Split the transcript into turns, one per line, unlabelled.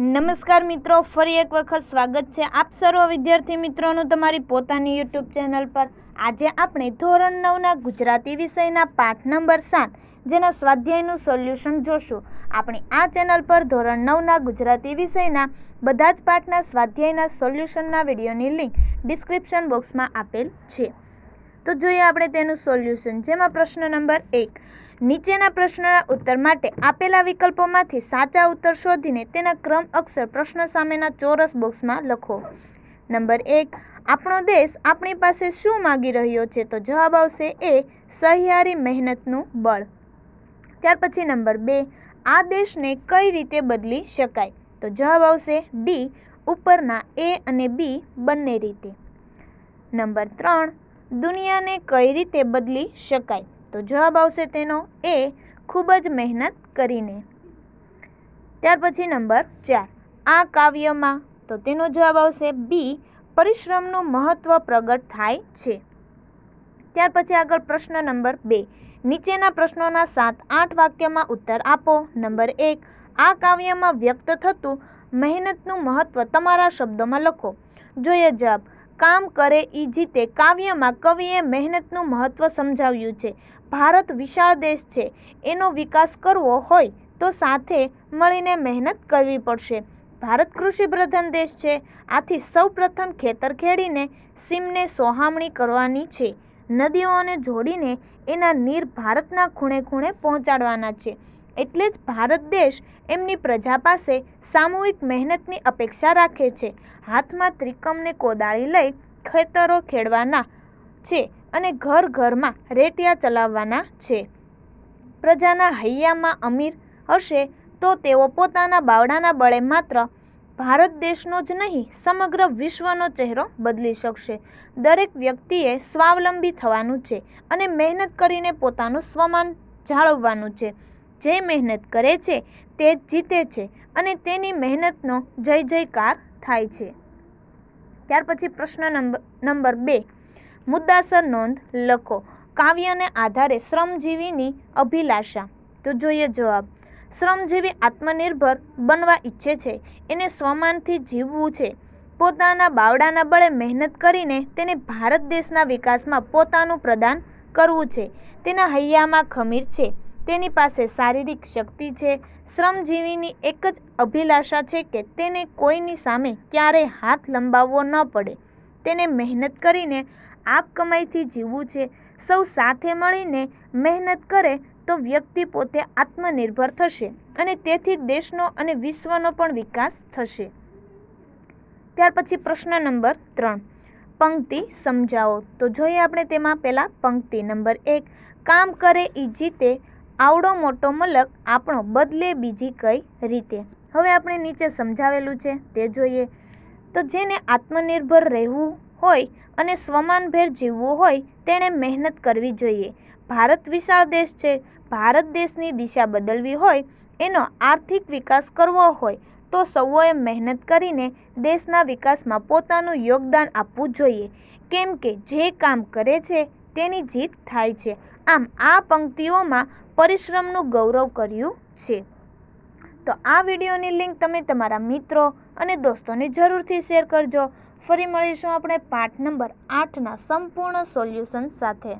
નમસ્કાર મિત્રો ફરી એક વખત સ્વાગત છે આપ સર્વ વિદ્યાર્થી મિત્રોનું તમારી પોતાની યુટ્યુબ ચેનલ પર આજે આપણે ધોરણ નવના ગુજરાતી વિષયના પાઠ નંબર સાત જેના સ્વાધ્યાયનું સોલ્યુશન જોશું આપણે આ ચેનલ પર ધોરણ નવના ગુજરાતી વિષયના બધા જ પાઠના સ્વાધ્યાયના સોલ્યુશનના વિડીયોની લિંક ડિસ્ક્રિપ્શન બોક્સમાં આપેલ છે તો જોઈએ આપણે તેનું સોલ્યુશન જેમાં પ્રશ્ન નંબર એક નીચેના પ્રશ્નના ઉત્તર માટે આપેલા વિકલ્પોમાંથી સાચા ઉત્તર શોધીને તેના ક્રમ અક્ષર પ્રશ્ન સામેના ચોરસ બોક્સમાં લખો નંબર એક આપણો દેશ આપણી પાસે શું માગી રહ્યો છે તો જવાબ આવશે એ સહિયારી મહેનતનું બળ ત્યાર પછી નંબર બે આ દેશને કઈ રીતે બદલી શકાય તો જવાબ આવશે બી ઉપરના એ અને બી બંને રીતે નંબર ત્રણ દુનિયાને કઈ રીતે બદલી શકાય તો જવાબ આવશે તેનો એ ખૂબ જ મહેનત કરીને ત્યાર પછી નંબર ચાર આ કાવ્યમાં તો તેનો જવાબ આવશે બી પરિશ્રમનું મહત્ત્વ પ્રગટ થાય છે ત્યાર પછી આગળ પ્રશ્ન નંબર બે નીચેના પ્રશ્નોના સાત આઠ વાક્યમાં ઉત્તર આપો નંબર એક આ કાવ્યમાં વ્યક્ત થતું મહેનતનું મહત્ત્વ તમારા શબ્દોમાં લખો જોઈએ જવાબ કામ કરે એ જીતે કાવ્યમાં કવિએ મહેનતનું મહત્ત્વ સમજાવ્યું છે ભારત વિશાળ દેશ છે એનો વિકાસ કરવો હોય તો સાથે મળીને મહેનત કરવી પડશે ભારત કૃષિપ્રધાન દેશ છે આથી સૌપ્રથમ ખેતર ખેડીને સીમને સોહામણી કરવાની છે નદીઓને જોડીને એના નીર ભારતના ખૂણે ખૂણે પહોંચાડવાના છે એટલે જ ભારત દેશ એમની પ્રજા પાસે સામૂહિક મહેનતની અપેક્ષા રાખે છે હાથમાં ત્રિકમને કોદાળી લઈ ખેતરો ખેડવાના છે અને ઘર ઘરમાં રેટિયા ચલાવવાના છે પ્રજાના હૈયામાં અમીર હશે તો તેઓ પોતાના બાવડાના બળે માત્ર ભારત દેશનો જ નહીં સમગ્ર વિશ્વનો ચહેરો બદલી શકશે દરેક વ્યક્તિએ સ્વાવલંબી થવાનું છે અને મહેનત કરીને પોતાનું સ્વમાન જાળવવાનું છે જે મહેનત કરે છે તે જ જીતે છે અને તેની મહેનતનો જય જયકાર થાય છે ત્યાર પછી પ્રશ્ન નંબર નંબર બે મુદ્દાસર નોંધ લખો કાવ્યને આધારે શ્રમજીવીની અભિલાષા તો જોઈએ જવાબ શ્રમજીવી આત્મનિર્ભર બનવા ઈચ્છે છે એને સ્વમાનથી જીવવું છે પોતાના બાવડાના બળે મહેનત કરીને તેને ભારત દેશના વિકાસમાં પોતાનું પ્રદાન કરવું છે તેના હૈયામાં ખમીર છે તેની પાસે શારીરિક શક્તિ છે શ્રમજીવીની એક જ અભિલાષા છે કે તેને કોઈની સામે ક્યારેય હાથ લંબાવવો ન પડે તેને મહેનત કરીને આપ કમાઈથી જીવવું છે સૌ સાથે મળીને મહેનત કરે તો વ્યક્તિ પોતે આત્મનિર્ભર થશે અને તેથી દેશનો અને વિશ્વનો પણ વિકાસ થશે ત્યાર પછી પ્રશ્ન નંબર ત્રણ પંક્તિ સમજાવો તો જોઈએ આપણે તેમાં પહેલાં પંક્તિ નંબર એક કામ કરે એ જીતે આવડો મોટો મલક આપણો બદલે બીજી કઈ રીતે હવે આપણે નીચે સમજાવેલું છે તે જોઈએ તો જેને આત્મનિર્ભર રહેવું હોય અને સ્વમાનભેર જીવવું હોય તેણે મહેનત કરવી જોઈએ ભારત વિશાળ દેશ છે ભારત દેશની દિશા બદલવી હોય એનો આર્થિક વિકાસ કરવો હોય તો સૌએ મહેનત કરીને દેશના વિકાસમાં પોતાનું યોગદાન આપવું જોઈએ કેમ કે જે કામ કરે છે તેની જીત થાય છે આમ આ પંક્તિઓમાં પરિશ્રમનું ગૌરવ કર્યું છે તો આ વિડીયોની લિંક તમે તમારા મિત્રો અને દોસ્તોને જરૂરથી શેર કરજો ફરી મળીશું આપણે પાઠ નંબર આઠના સંપૂર્ણ સોલ્યુશન સાથે